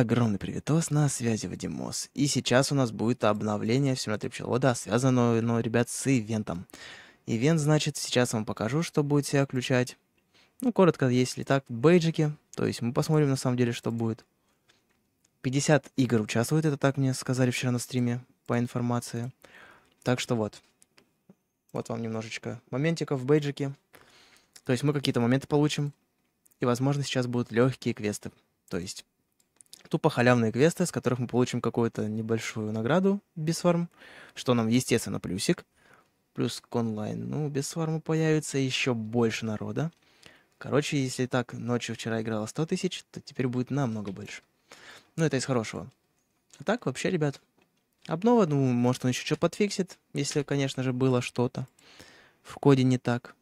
Огромный приветос, на связи Вадимос. И сейчас у нас будет обновление в Simulator пчеловода, связанное, ну, ребят, с ивентом. Ивент, значит, сейчас вам покажу, что будет себя включать. Ну, коротко, если так, бейджики. То есть мы посмотрим, на самом деле, что будет. 50 игр участвует, это так мне сказали вчера на стриме по информации. Так что вот. Вот вам немножечко моментиков, бейджики. То есть мы какие-то моменты получим. И, возможно, сейчас будут легкие квесты. То есть тупо халявные квесты, с которых мы получим какую-то небольшую награду без фарм, что нам, естественно, плюсик. Плюс к онлайн. Ну, без фарма появится еще больше народа. Короче, если так ночью вчера играло 100 тысяч, то теперь будет намного больше. Ну, это из хорошего. А так, вообще, ребят, обнова, ну может, он еще что подфиксит, если, конечно же, было что-то в коде не так.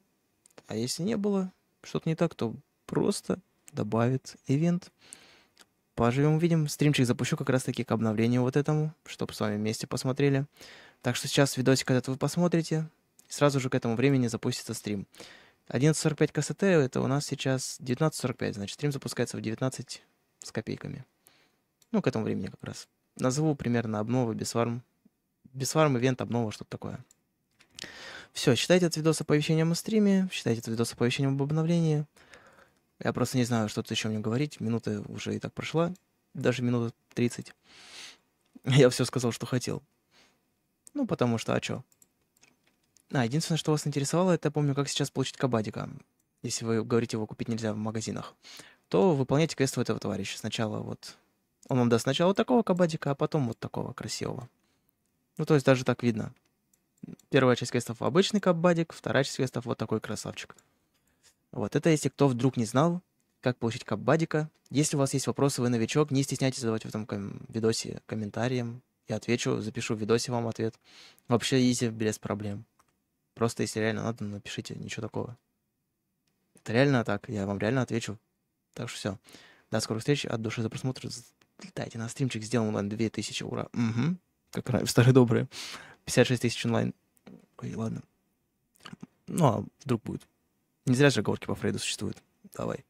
А если не было что-то не так, то просто добавит ивент поживем, увидим. Стримчик запущу как раз-таки к обновлению вот этому, чтобы с вами вместе посмотрели. Так что сейчас видосик этот вы посмотрите, сразу же к этому времени запустится стрим. 11.45 КСТ, это у нас сейчас 19.45, значит, стрим запускается в 19 с копейками. Ну, к этому времени как раз. Назову примерно обнова, бесфарм. Бесфарм, ивент, обнова, что-то такое. Все, считайте этот видос оповещением о стриме, считайте этот видос оповещением об обновлении. Я просто не знаю, что то еще мне говорить. Минута уже и так прошла. Даже минута 30. Я все сказал, что хотел. Ну, потому что, а чё? А, единственное, что вас интересовало, это, помню, как сейчас получить кабадика. Если вы говорите, его купить нельзя в магазинах. То выполняйте квест у этого товарища. Сначала вот... Он вам даст сначала вот такого кабадика, а потом вот такого красивого. Ну, то есть даже так видно. Первая часть квестов обычный кабадик, вторая часть квестов вот такой красавчик. Вот это если кто вдруг не знал, как получить кап Если у вас есть вопросы, вы новичок, не стесняйтесь задавать в этом ком- видосе комментариям. Я отвечу, запишу в видосе вам ответ. Вообще изи, без проблем. Просто если реально надо, напишите, ничего такого. Это реально так, я вам реально отвечу. Так что все. До скорых встреч, от души за просмотр. Дайте на стримчик, сделан онлайн 2000, ура. Угу. Как раньше, старые добрые. 56 тысяч онлайн. Ой, ладно. Ну, а вдруг будет. Не зря же оговорки по Фрейду существуют. Давай.